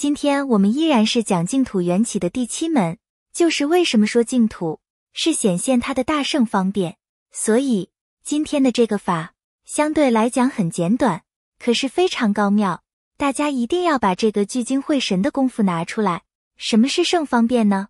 今天我们依然是讲净土缘起的第七门，就是为什么说净土是显现它的大圣方便。所以今天的这个法相对来讲很简短，可是非常高妙，大家一定要把这个聚精会神的功夫拿出来。什么是圣方便呢？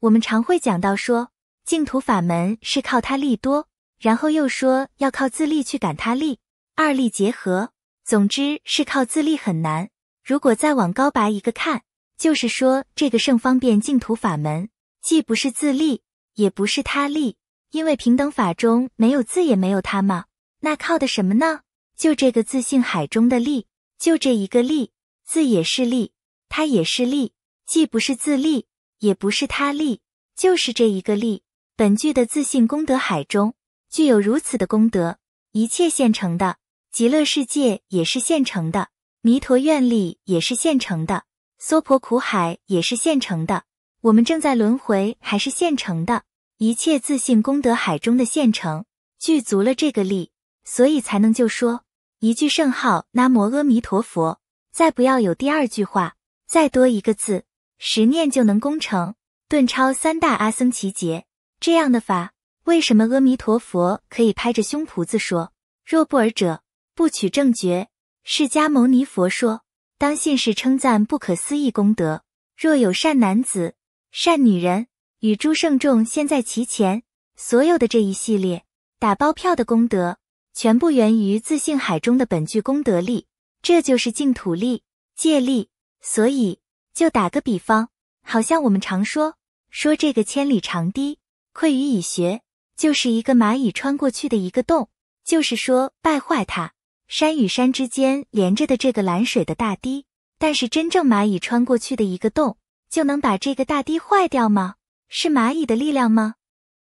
我们常会讲到说净土法门是靠他力多，然后又说要靠自力去感他力，二力结合，总之是靠自力很难。如果再往高拔一个看，就是说这个圣方便净土法门，既不是自利，也不是他利，因为平等法中没有自也没有他嘛。那靠的什么呢？就这个自信海中的利，就这一个利，自也是利，他也是利，既不是自利，也不是他利，就是这一个利。本具的自信功德海中具有如此的功德，一切现成的极乐世界也是现成的。弥陀愿力也是现成的，娑婆苦海也是现成的，我们正在轮回还是现成的，一切自信功德海中的现成，具足了这个力，所以才能就说一句圣号“南无阿弥陀佛”，再不要有第二句话，再多一个字，十念就能功成，顿超三大阿僧祇劫。这样的法，为什么阿弥陀佛可以拍着胸脯子说：“若不尔者，不取正觉。”释迦牟尼佛说：“当信士称赞不可思议功德，若有善男子、善女人与诸圣众现在其前，所有的这一系列打包票的功德，全部源于自性海中的本具功德力，这就是净土力、借力。所以，就打个比方，好像我们常说，说这个千里长堤溃于蚁穴，就是一个蚂蚁穿过去的一个洞，就是说败坏它。”山与山之间连着的这个拦水的大堤，但是真正蚂蚁穿过去的一个洞，就能把这个大堤坏掉吗？是蚂蚁的力量吗？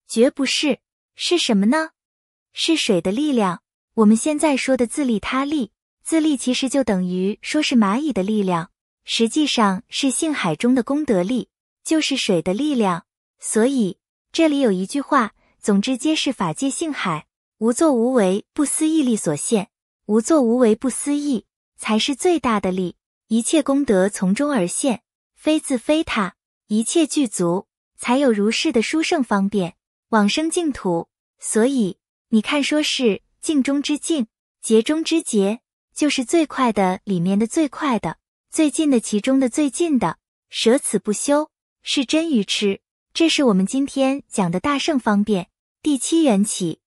绝不是，是什么呢？是水的力量。我们现在说的自利他利，自利其实就等于说是蚂蚁的力量，实际上是性海中的功德力，就是水的力量。所以这里有一句话，总之皆是法界性海，无作无为，不思议力所限。无作无为不思议，才是最大的利，一切功德从中而现，非自非他，一切具足，才有如是的殊胜方便往生净土。所以你看，说是净中之净，劫中之劫，就是最快的里面的最快的最近的其中的最近的舍此不修，是真愚痴。这是我们今天讲的大圣方便第七缘起。